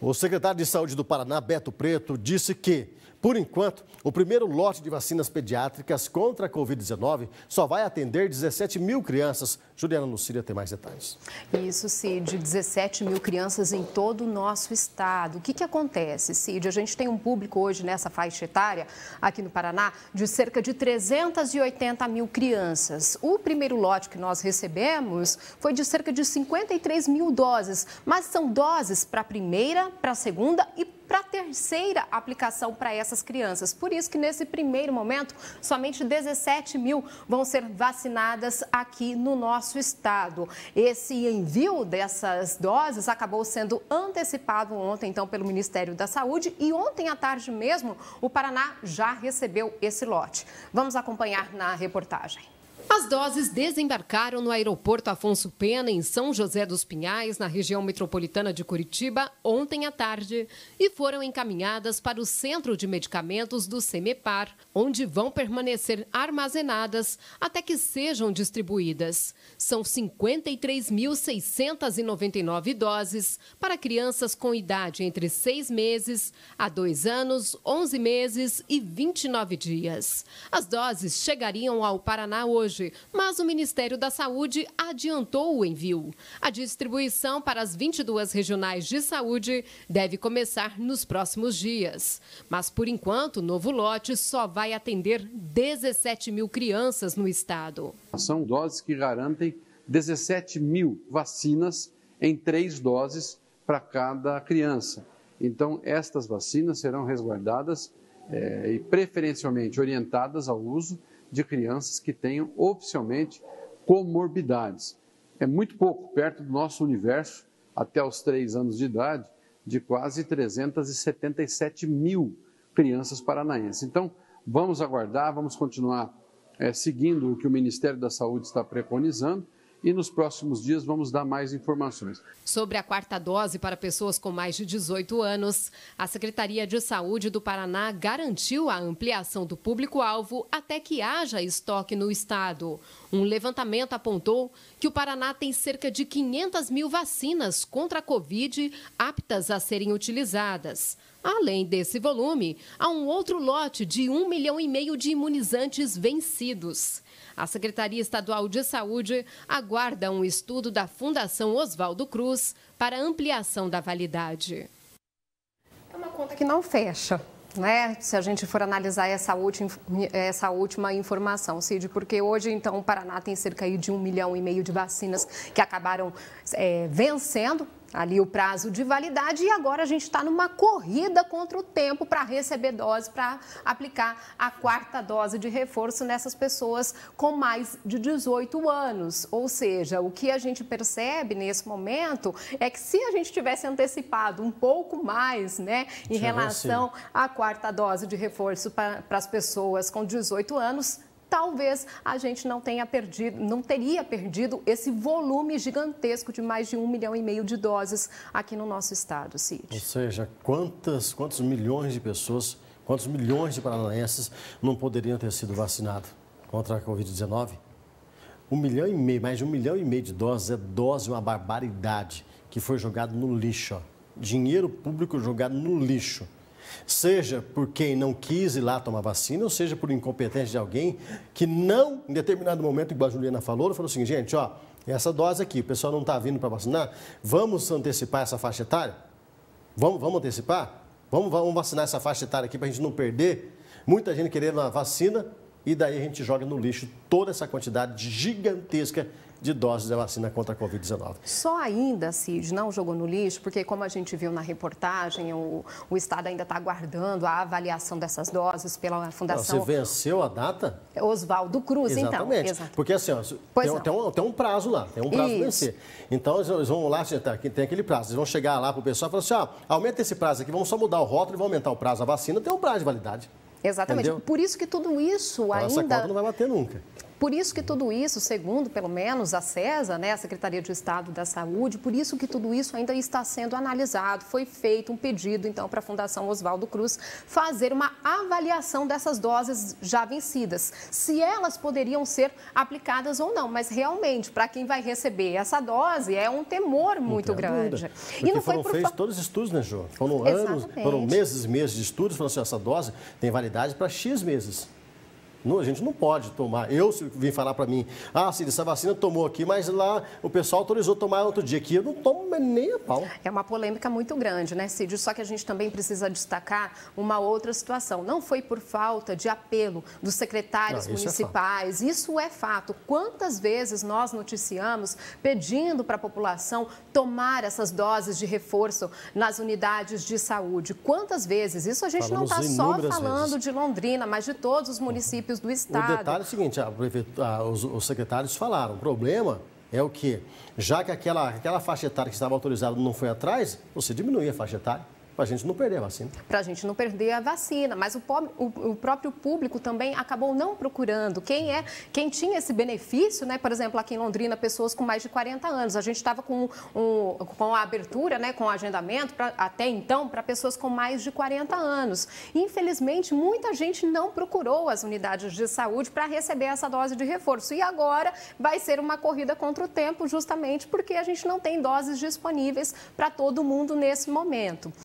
O secretário de Saúde do Paraná, Beto Preto, disse que por enquanto, o primeiro lote de vacinas pediátricas contra a Covid-19 só vai atender 17 mil crianças. Juliana Lucília tem mais detalhes. Isso, Cid, 17 mil crianças em todo o nosso estado. O que, que acontece, Cid? A gente tem um público hoje nessa faixa etária, aqui no Paraná, de cerca de 380 mil crianças. O primeiro lote que nós recebemos foi de cerca de 53 mil doses, mas são doses para a primeira, para a segunda e para a terceira aplicação para essas crianças. Por isso que nesse primeiro momento, somente 17 mil vão ser vacinadas aqui no nosso estado. Esse envio dessas doses acabou sendo antecipado ontem, então, pelo Ministério da Saúde e ontem à tarde mesmo, o Paraná já recebeu esse lote. Vamos acompanhar na reportagem. As doses desembarcaram no aeroporto Afonso Pena, em São José dos Pinhais, na região metropolitana de Curitiba, ontem à tarde, e foram encaminhadas para o Centro de Medicamentos do Semepar, onde vão permanecer armazenadas até que sejam distribuídas. São 53.699 doses para crianças com idade entre 6 meses a 2 anos, 11 meses e 29 dias. As doses chegariam ao Paraná hoje hoje, mas o Ministério da Saúde adiantou o envio. A distribuição para as 22 regionais de saúde deve começar nos próximos dias. Mas, por enquanto, o novo lote só vai atender 17 mil crianças no estado. São doses que garantem 17 mil vacinas em três doses para cada criança. Então, estas vacinas serão resguardadas é, e preferencialmente orientadas ao uso de crianças que tenham opcionalmente comorbidades. É muito pouco, perto do nosso universo, até os 3 anos de idade, de quase 377 mil crianças paranaenses. Então, vamos aguardar, vamos continuar é, seguindo o que o Ministério da Saúde está preconizando e nos próximos dias vamos dar mais informações. Sobre a quarta dose para pessoas com mais de 18 anos, a Secretaria de Saúde do Paraná garantiu a ampliação do público-alvo até que haja estoque no estado. Um levantamento apontou que o Paraná tem cerca de 500 mil vacinas contra a Covid aptas a serem utilizadas. Além desse volume, há um outro lote de um milhão e meio de imunizantes vencidos. A Secretaria Estadual de Saúde aguarda um estudo da Fundação Oswaldo Cruz para ampliação da validade. É uma conta que não fecha. Né? Se a gente for analisar essa última, essa última informação, Cid, porque hoje, então, o Paraná tem cerca de um milhão e meio de vacinas que acabaram é, vencendo, ali o prazo de validade e agora a gente está numa corrida contra o tempo para receber dose, para aplicar a quarta dose de reforço nessas pessoas com mais de 18 anos. Ou seja, o que a gente percebe nesse momento é que se a gente tivesse antecipado um pouco mais, né, em relação assim. à quarta dose de reforço para as pessoas com 18 anos, talvez a gente não tenha perdido, não teria perdido esse volume gigantesco de mais de um milhão e meio de doses aqui no nosso estado, Cid. Ou seja, quantas, quantos milhões de pessoas, quantos milhões de paranaenses não poderiam ter sido vacinados contra a Covid-19? Um milhão e meio, mais de um milhão e meio de doses é dose, uma barbaridade, que foi jogado no lixo. Ó. Dinheiro público jogado no lixo. Seja por quem não quis ir lá tomar vacina, ou seja por incompetência de alguém que não, em determinado momento, igual a Juliana falou, falou assim, gente, ó, essa dose aqui, o pessoal não está vindo para vacinar, vamos antecipar essa faixa etária? Vamos, vamos antecipar? Vamos, vamos vacinar essa faixa etária aqui para a gente não perder? Muita gente querendo a vacina e daí a gente joga no lixo toda essa quantidade gigantesca de doses da vacina contra a Covid-19. Só ainda, Cid, não jogou no lixo, porque como a gente viu na reportagem, o, o Estado ainda está aguardando a avaliação dessas doses pela Fundação... Você venceu a data? Oswaldo Cruz, Exatamente. então. Exatamente, porque assim, ó, tem, tem, um, tem, um, prazo lá, tem um prazo para vencer. Então, eles vão lá, assim, tá, tem aquele prazo, eles vão chegar lá para o pessoal e falar assim, ó, aumenta esse prazo aqui, vamos só mudar o rótulo e vão aumentar o prazo da vacina, tem um prazo de validade. Exatamente. Entendeu? Por isso que tudo isso então, ainda. Essa conta não vai bater nunca. Por isso que tudo isso, segundo pelo menos a CESA, né, a Secretaria de Estado da Saúde, por isso que tudo isso ainda está sendo analisado. Foi feito um pedido, então, para a Fundação Oswaldo Cruz fazer uma avaliação dessas doses já vencidas, se elas poderiam ser aplicadas ou não. Mas realmente, para quem vai receber essa dose, é um temor muito grande. E não foram foi por... feitos todos os estudos, né, João? Foram Exatamente. anos, foram meses, meses de estudos, falando assim, essa dose tem validade para X meses. Não, a gente não pode tomar. Eu, se vim falar para mim, ah, Cid, essa vacina tomou aqui, mas lá o pessoal autorizou tomar outro dia aqui. Eu não tomo nem a pau. É uma polêmica muito grande, né, Cid? Só que a gente também precisa destacar uma outra situação. Não foi por falta de apelo dos secretários não, isso é municipais. É isso é fato. Quantas vezes nós noticiamos pedindo para a população tomar essas doses de reforço nas unidades de saúde? Quantas vezes? Isso a gente Falamos não está só falando vezes. de Londrina, mas de todos os uhum. municípios municípios do estado. O detalhe é o seguinte, a a, os, os secretários falaram, o problema é o que? Já que aquela, aquela faixa etária que estava autorizada não foi atrás, você diminui a faixa etária para a gente não perder a vacina. Para a gente não perder a vacina, mas o, pobre, o, o, próprio público também acabou não procurando. Quem é, quem tinha esse benefício, né? Por exemplo, aqui em Londrina, pessoas com mais de 40 anos. A gente estava com, um, com a abertura, né, com o agendamento pra, até então para pessoas com mais de 40 anos. Infelizmente, muita gente não procurou as unidades de saúde para receber essa dose de reforço. E agora vai ser uma corrida contra o tempo, justamente porque a gente não tem doses disponíveis para todo mundo nesse momento.